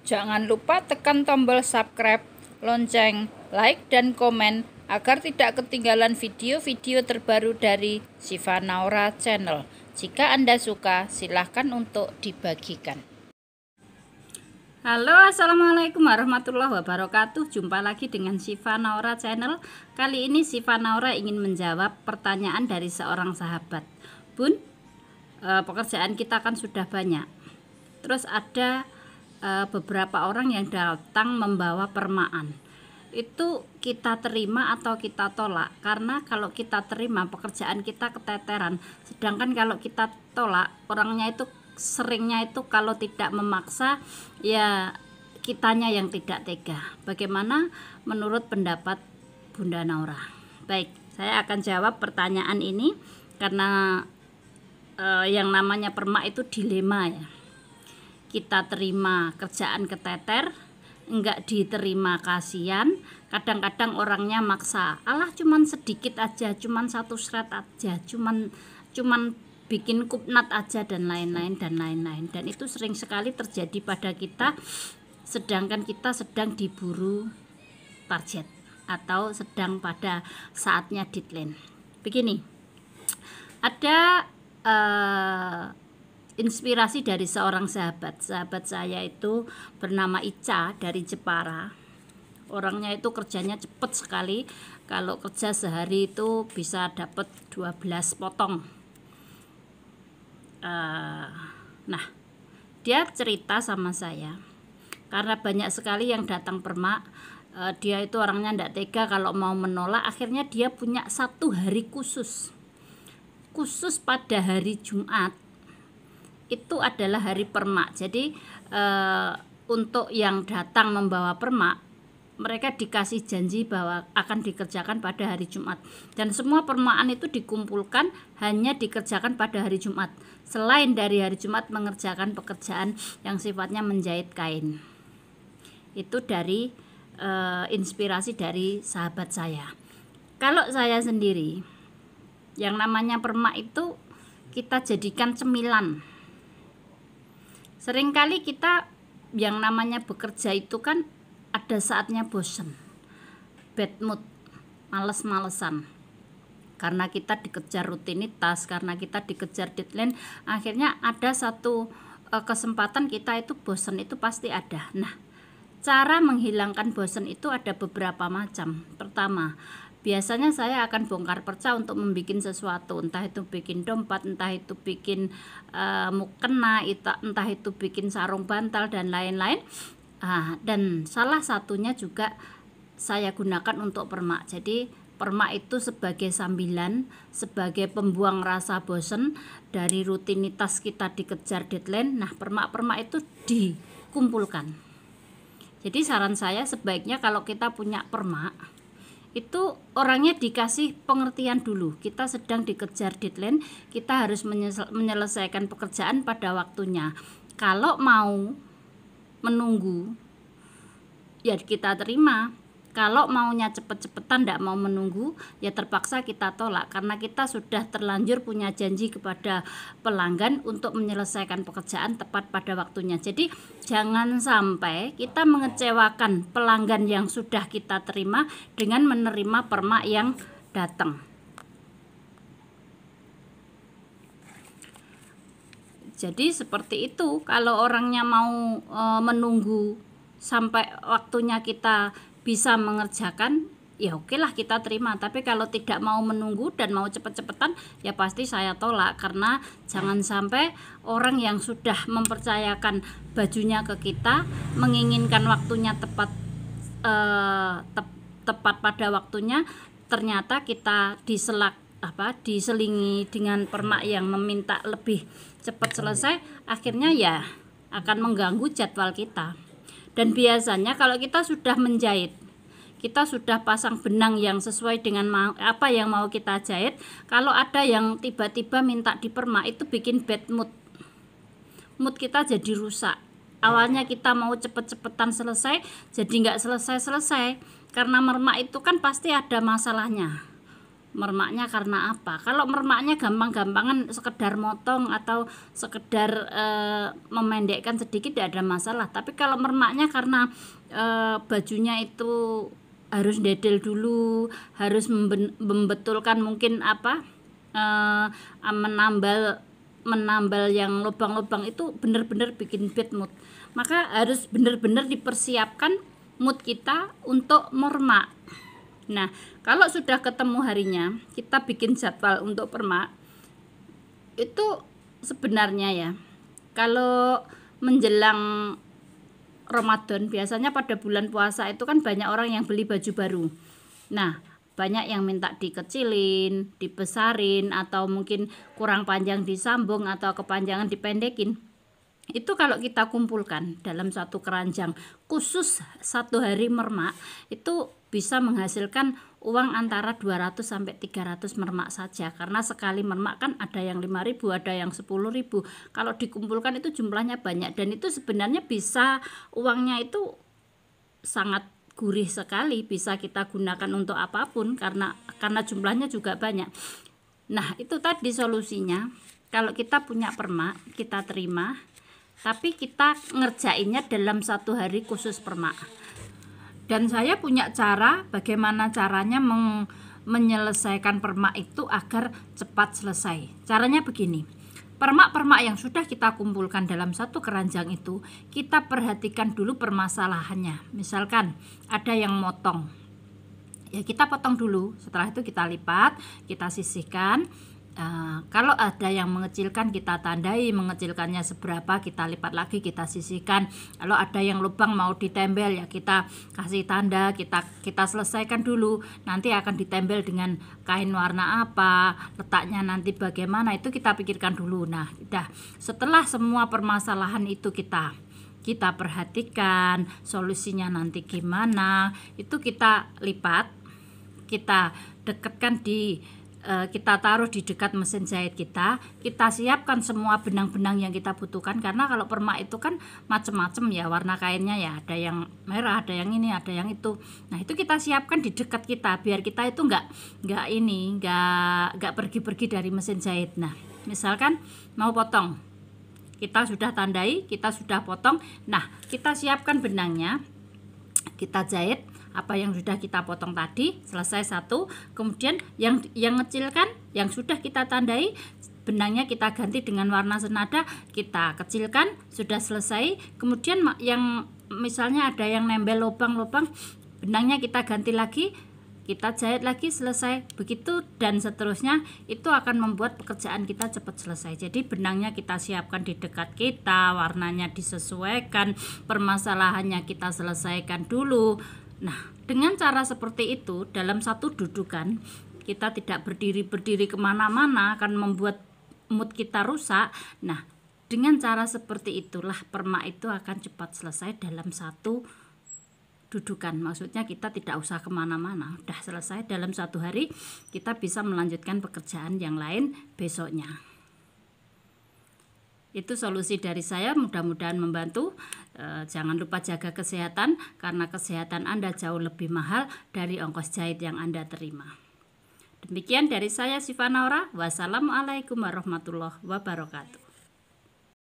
Jangan lupa tekan tombol subscribe, lonceng, like, dan komen agar tidak ketinggalan video-video terbaru dari Siva Naura Channel. Jika Anda suka, silahkan untuk dibagikan. Halo assalamualaikum warahmatullahi wabarakatuh Jumpa lagi dengan Siva Naura channel Kali ini Siva Naura ingin menjawab pertanyaan dari seorang sahabat Bun, eh, pekerjaan kita kan sudah banyak Terus ada uh, beberapa orang yang datang membawa permaan itu kita terima atau kita tolak karena kalau kita terima pekerjaan kita keteteran sedangkan kalau kita tolak orangnya itu seringnya itu kalau tidak memaksa ya kitanya yang tidak tega bagaimana menurut pendapat Bunda Naura baik saya akan jawab pertanyaan ini karena eh, yang namanya permak itu dilema ya kita terima kerjaan keteter enggak diterima kasihan kadang-kadang orangnya maksa Allah cuman sedikit aja cuman satu serat aja cuman cuman bikin kupnat aja dan lain-lain dan lain-lain dan itu sering sekali terjadi pada kita sedangkan kita sedang diburu target atau sedang pada saatnya deadline begini ada eh, inspirasi dari seorang sahabat. Sahabat saya itu bernama Ica dari Jepara. Orangnya itu kerjanya cepat sekali. Kalau kerja sehari itu bisa dapat 12 potong. Uh, nah, dia cerita sama saya. Karena banyak sekali yang datang permak, uh, eh, dia itu orangnya tidak tega kalau mau menolak. Akhirnya dia punya satu hari khusus. Khusus pada hari Jumat itu adalah hari permak. Jadi eh, untuk yang datang membawa permak mereka dikasih janji bahwa akan dikerjakan pada hari Jumat dan semua permaan itu dikumpulkan hanya dikerjakan pada hari Jumat selain dari hari Jumat mengerjakan pekerjaan yang sifatnya menjahit kain itu dari e, inspirasi dari sahabat saya kalau saya sendiri yang namanya permak itu kita jadikan cemilan Seringkali kita yang namanya bekerja itu kan ada saatnya bosen, bad mood, males-malesan. Karena kita dikejar rutinitas, karena kita dikejar deadline, akhirnya ada satu e, kesempatan kita itu bosen itu pasti ada. Nah, cara menghilangkan bosen itu ada beberapa macam. Pertama, biasanya saya akan bongkar perca untuk membuat sesuatu entah itu bikin dompet, entah itu bikin e, mukena entah itu bikin sarung bantal dan lain-lain ah, dan salah satunya juga saya gunakan untuk permak jadi permak itu sebagai sambilan, sebagai pembuang rasa bosen dari rutinitas kita dikejar deadline. Nah, permak-permak itu dikumpulkan. Jadi saran saya sebaiknya kalau kita punya permak, itu orangnya dikasih pengertian dulu. Kita sedang dikejar deadline, kita harus menyelesaikan pekerjaan pada waktunya. Kalau mau menunggu, ya kita terima. Kalau maunya cepet-cepetan, tidak mau menunggu, ya terpaksa kita tolak karena kita sudah terlanjur punya janji kepada pelanggan untuk menyelesaikan pekerjaan tepat pada waktunya. Jadi jangan sampai kita mengecewakan pelanggan yang sudah kita terima dengan menerima perma yang datang. Jadi seperti itu kalau orangnya mau e, menunggu sampai waktunya kita bisa mengerjakan ya oke lah kita terima tapi kalau tidak mau menunggu dan mau cepet-cepetan ya pasti saya tolak karena jangan sampai orang yang sudah mempercayakan bajunya ke kita menginginkan waktunya tepat eh, te tepat pada waktunya ternyata kita diselak apa diselingi dengan permak yang meminta lebih cepat selesai akhirnya ya akan mengganggu jadwal kita dan biasanya kalau kita sudah menjahit, kita sudah pasang benang yang sesuai dengan mau, apa yang mau kita jahit. Kalau ada yang tiba-tiba minta dipermak itu bikin bad mood. Mood kita jadi rusak. Awalnya kita mau cepet-cepetan selesai, jadi nggak selesai-selesai. Karena mermak itu kan pasti ada masalahnya mermaknya karena apa kalau mermaknya gampang-gampangan sekedar motong atau sekedar e, memendekkan sedikit tidak ada masalah tapi kalau mermaknya karena e, bajunya itu harus dedel dulu harus membetulkan mungkin apa e, menambal menambal yang lubang-lubang itu benar-benar bikin bad mood maka harus benar-benar dipersiapkan mood kita untuk mermak Nah, kalau sudah ketemu harinya, kita bikin jadwal untuk permak. Itu sebenarnya ya. Kalau menjelang Ramadan biasanya pada bulan puasa itu kan banyak orang yang beli baju baru. Nah, banyak yang minta dikecilin, dibesarin atau mungkin kurang panjang disambung atau kepanjangan dipendekin. Itu kalau kita kumpulkan dalam satu keranjang khusus satu hari mermak itu bisa menghasilkan uang antara 200 sampai 300 mermak saja karena sekali mermak kan ada yang 5000 ada yang 10000 kalau dikumpulkan itu jumlahnya banyak dan itu sebenarnya bisa uangnya itu sangat gurih sekali bisa kita gunakan untuk apapun karena karena jumlahnya juga banyak nah itu tadi solusinya kalau kita punya permak kita terima tapi kita ngerjainnya dalam satu hari khusus permak dan saya punya cara bagaimana caranya meng menyelesaikan permak itu agar cepat selesai caranya begini permak-permak yang sudah kita kumpulkan dalam satu keranjang itu kita perhatikan dulu permasalahannya misalkan ada yang motong ya kita potong dulu setelah itu kita lipat kita sisihkan Uh, kalau ada yang mengecilkan kita tandai mengecilkannya seberapa kita lipat lagi kita sisihkan. Kalau ada yang lubang mau ditempel ya kita kasih tanda, kita kita selesaikan dulu. Nanti akan ditempel dengan kain warna apa, letaknya nanti bagaimana itu kita pikirkan dulu. Nah, dah setelah semua permasalahan itu kita kita perhatikan solusinya nanti gimana, itu kita lipat, kita dekatkan di Eh, kita taruh di dekat mesin jahit kita, kita siapkan semua benang-benang yang kita butuhkan karena kalau permak itu kan macam-macam ya warna kainnya ya ada yang merah, ada yang ini, ada yang itu. Nah itu kita siapkan di dekat kita biar kita itu nggak nggak ini nggak nggak pergi-pergi dari mesin jahit. Nah misalkan mau potong, kita sudah tandai, kita sudah potong. Nah kita siapkan benangnya, kita jahit apa yang sudah kita potong tadi selesai satu kemudian yang yang kecil kan yang sudah kita tandai benangnya kita ganti dengan warna senada kita kecilkan sudah selesai kemudian yang misalnya ada yang nempel lubang-lubang benangnya kita ganti lagi kita jahit lagi selesai begitu dan seterusnya itu akan membuat pekerjaan kita cepat selesai jadi benangnya kita siapkan di dekat kita warnanya disesuaikan permasalahannya kita selesaikan dulu Nah, dengan cara seperti itu, dalam satu dudukan, kita tidak berdiri-berdiri kemana-mana akan membuat mood kita rusak. Nah, dengan cara seperti itulah perma itu akan cepat selesai dalam satu dudukan. Maksudnya kita tidak usah kemana-mana. sudah selesai dalam satu hari, kita bisa melanjutkan pekerjaan yang lain besoknya. Itu solusi dari saya, mudah-mudahan membantu. E, jangan lupa jaga kesehatan, karena kesehatan Anda jauh lebih mahal dari ongkos jahit yang Anda terima. Demikian dari saya, Siva Naura. Wassalamualaikum warahmatullahi wabarakatuh.